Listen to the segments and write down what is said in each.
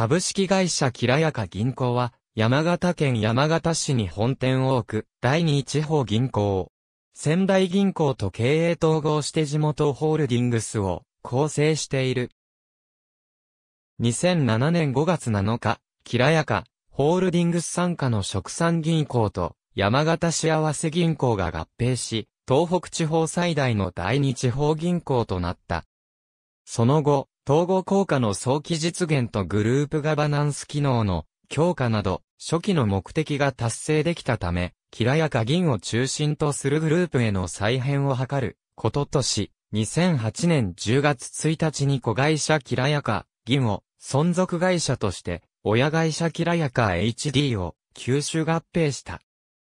株式会社きらやか銀行は、山形県山形市に本店を置く、第二地方銀行。仙台銀行と経営統合して地元ホールディングスを構成している。2007年5月7日、きらやか、ホールディングス傘下の食産銀行と山形幸せ銀行が合併し、東北地方最大の第二地方銀行となった。その後、統合効果の早期実現とグループガバナンス機能の強化など、初期の目的が達成できたため、キラやカ銀を中心とするグループへの再編を図ることとし、2008年10月1日に子会社キラやカ銀を存続会社として、親会社キラやカ HD を吸収合併した。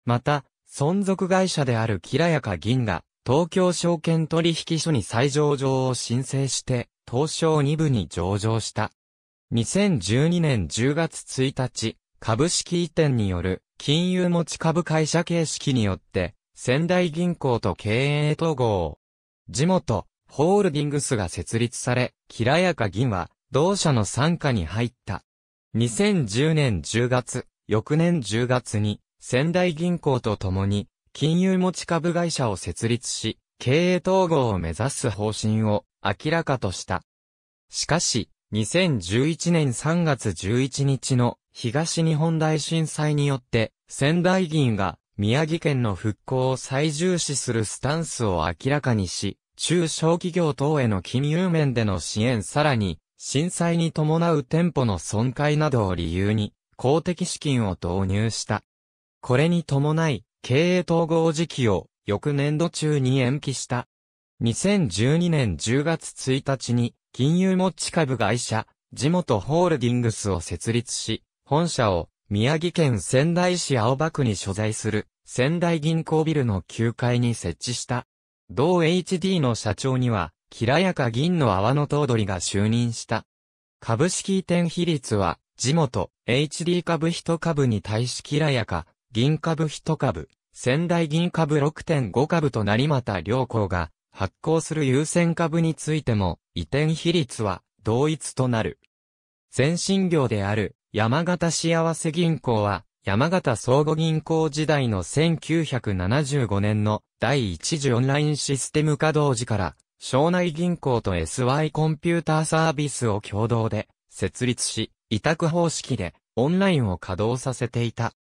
また、存続会社であるキラやカ銀が東京証券取引所に再上場を申請して、東証2部に上場した。2012年10月1日、株式移転による金融持ち株会社形式によって、仙台銀行と経営統合。地元、ホールディングスが設立され、きらやか銀は、同社の参加に入った。2010年10月、翌年10月に、仙台銀行と共に、金融持ち株会社を設立し、経営統合を目指す方針を明らかとした。しかし、2011年3月11日の東日本大震災によって、仙台議員が宮城県の復興を最重視するスタンスを明らかにし、中小企業等への金融面での支援さらに、震災に伴う店舗の損壊などを理由に、公的資金を導入した。これに伴い、経営統合時期を翌年度中に延期した。2012年10月1日に、金融持ち株会社、地元ホールディングスを設立し、本社を宮城県仙台市青葉区に所在する仙台銀行ビルの9階に設置した。同 HD の社長には、きらやか銀の泡の頭取が就任した。株式移転比率は、地元 HD 株一株に対しきらやか銀株一株、仙台銀株6.5株となりまた両行が、発行する優先株についても、移転比率は同一となる。前進業である山形幸せ銀行は、山形相互銀行時代の1975年の第一次オンラインシステム稼働時から、省内銀行と SY コンピューターサービスを共同で設立し、委託方式でオンラインを稼働させていた。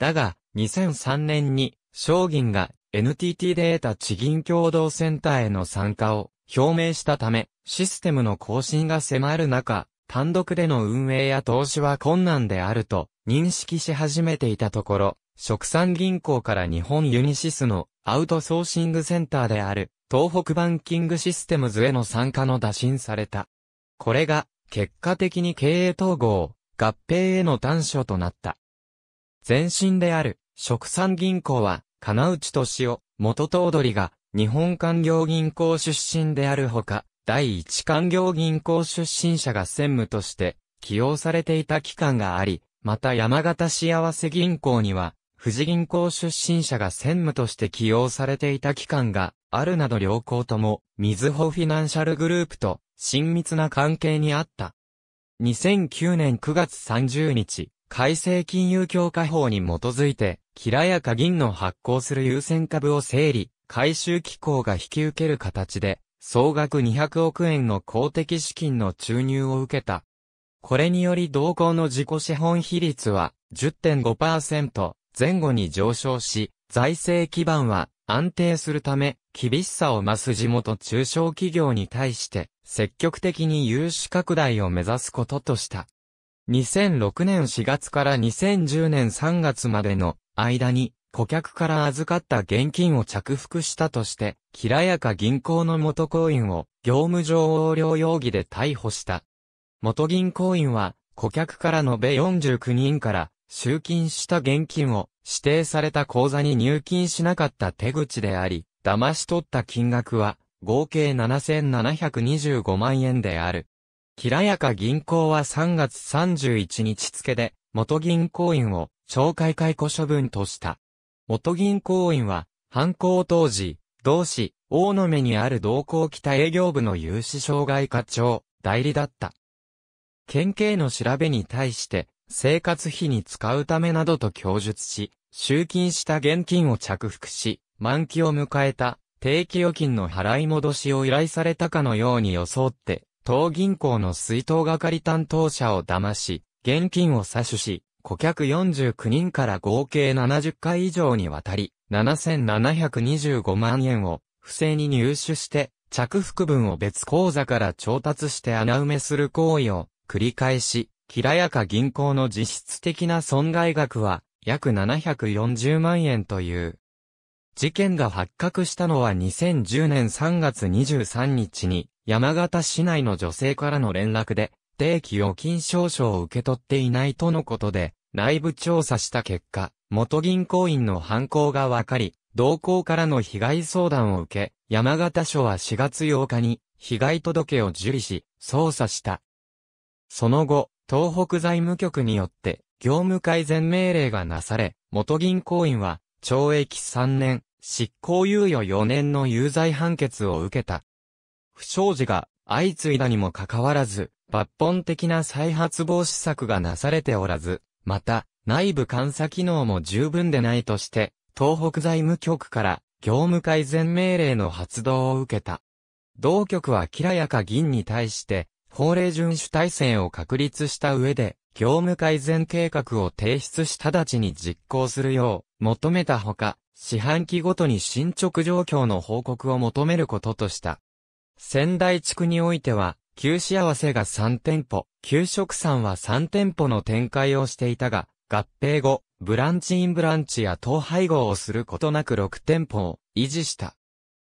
だが、2003年に、商銀が NTT データ地銀共同センターへの参加を表明したため、システムの更新が迫る中、単独での運営や投資は困難であると認識し始めていたところ、食産銀行から日本ユニシスのアウトソーシングセンターである東北バンキングシステムズへの参加の打診された。これが結果的に経営統合、合併への端緒となった。前身である食産銀行は金内敏夫、元頭取が、日本官業銀行出身であるほか、第一官業銀行出身者が専務として、起用されていた期間があり、また山形幸せ銀行には、富士銀行出身者が専務として起用されていた期間があるなど両行とも、みずほフィナンシャルグループと親密な関係にあった。2009年9月30日、改正金融強化法に基づいて、平やか銀の発行する優先株を整理、回収機構が引き受ける形で、総額200億円の公的資金の注入を受けた。これにより同行の自己資本比率は10.5%前後に上昇し、財政基盤は安定するため、厳しさを増す地元中小企業に対して、積極的に融資拡大を目指すこととした。2006年4月から2010年3月までの間に顧客から預かった現金を着服したとして、きらやか銀行の元行員を業務上横領容疑で逮捕した。元銀行員は顧客から延べ49人から集金した現金を指定された口座に入金しなかった手口であり、騙し取った金額は合計7725万円である。きらやか銀行は3月31日付で、元銀行員を懲戒解雇処分とした。元銀行員は、犯行当時、同市、大野目にある同行北営業部の有志障害課長、代理だった。県警の調べに対して、生活費に使うためなどと供述し、集金した現金を着服し、満期を迎えた定期預金の払い戻しを依頼されたかのように装って、当銀行の水筒係担当者を騙し、現金を詐取し、顧客49人から合計70回以上にわたり、7725万円を不正に入手して、着服分を別口座から調達して穴埋めする行為を繰り返し、きらやか銀行の実質的な損害額は約740万円という。事件が発覚したのは2010年3月23日に山形市内の女性からの連絡で、定期預金証書を受け取っていないとのことで、内部調査した結果、元銀行員の犯行が分かり、同行からの被害相談を受け、山形署は4月8日に被害届を受理し、捜査した。その後、東北財務局によって、業務改善命令がなされ、元銀行員は、懲役3年、執行猶予4年の有罪判決を受けた。不祥事が相次いだにもかかわらず、抜本的な再発防止策がなされておらず、また、内部監査機能も十分でないとして、東北財務局から業務改善命令の発動を受けた。同局はきらやか銀に対して、法令遵守体制を確立した上で、業務改善計画を提出し直ちに実行するよう求めたほか、四半期ごとに進捗状況の報告を求めることとした。仙台地区においては、旧市合わせが3店舗、旧食産は3店舗の展開をしていたが、合併後、ブランチインブランチや統廃合をすることなく6店舗を維持した。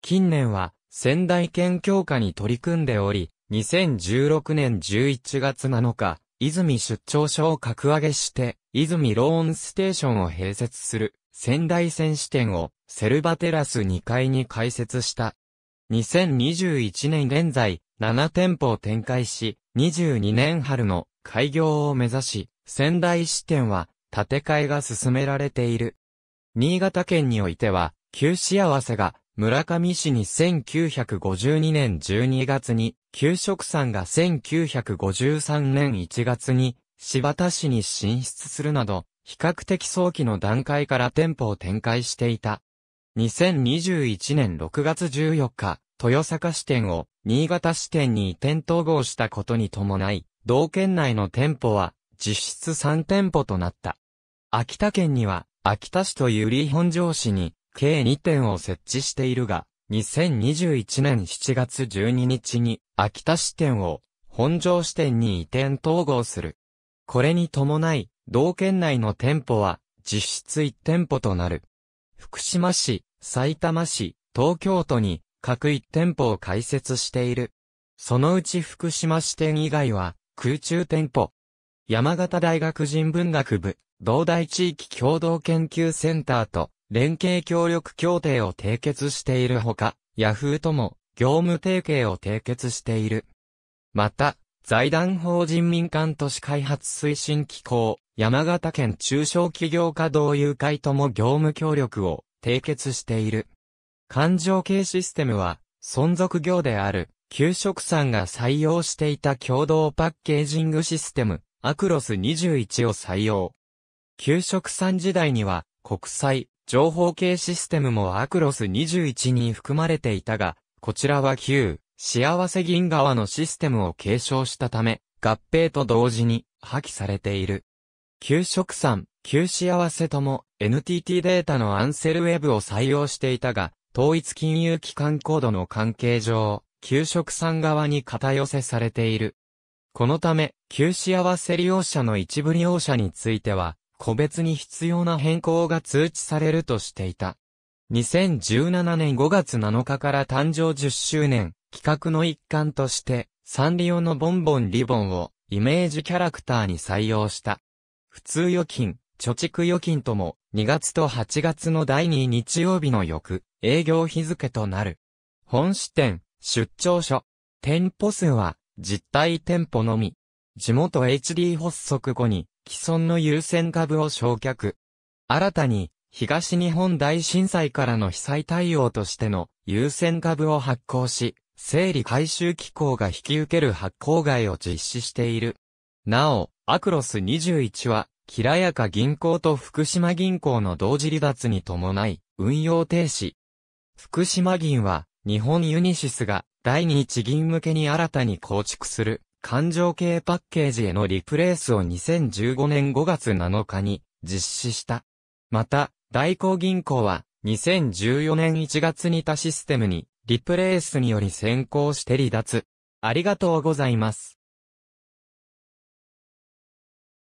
近年は、仙台県強化に取り組んでおり、2016年11月7日、泉出張所を格上げして、泉ローンステーションを併設する仙台線支店をセルバテラス2階に開設した。2021年現在、7店舗を展開し、22年春の開業を目指し、仙台支店は建て替えが進められている。新潟県においては、旧幸せが村上市に1952年12月に、旧食さんが1953年1月に、柴田市に進出するなど、比較的早期の段階から店舗を展開していた。2021年6月14日、豊坂支店を新潟支店に移転統合したことに伴い、同県内の店舗は実質3店舗となった。秋田県には秋田市と由利本荘市に計2店を設置しているが、2021年7月12日に秋田支店を本庄支店に移転統合する。これに伴い、同県内の店舗は実質1店舗となる。福島市、埼玉市、東京都に各1店舗を開設している。そのうち福島支店以外は空中店舗。山形大学人文学部、同大地域共同研究センターと連携協力協定を締結しているほか、ヤフーとも業務提携を締結している。また、財団法人民間都市開発推進機構、山形県中小企業家同友会とも業務協力を締結している。環状系システムは、存続業である、給食さんが採用していた共同パッケージングシステム、アクロス21を採用。給食さん時代には、国際、情報系システムもアクロス21に含まれていたが、こちらは旧、幸せ銀河のシステムを継承したため、合併と同時に破棄されている。給食産、給幸せとも NTT データのアンセルウェブを採用していたが、統一金融機関コードの関係上、給食産側に偏寄せされている。このため、給幸せ利用者の一部利用者については、個別に必要な変更が通知されるとしていた。2017年5月7日から誕生10周年、企画の一環として、サンリオのボンボンリボンをイメージキャラクターに採用した。普通預金、貯蓄預金とも2月と8月の第2日曜日の翌営業日付となる。本支店、出張所、店舗数は実体店舗のみ。地元 HD 発足後に既存の優先株を焼却。新たに東日本大震災からの被災対応としての優先株を発行し、整理回収機構が引き受ける発行外を実施している。なお、アクロス21は、きらやか銀行と福島銀行の同時離脱に伴い、運用停止。福島銀は、日本ユニシスが、第二地銀向けに新たに構築する、環状系パッケージへのリプレースを2015年5月7日に、実施した。また、大行銀行は、2014年1月に他システムに、リプレースにより先行して離脱。ありがとうございます。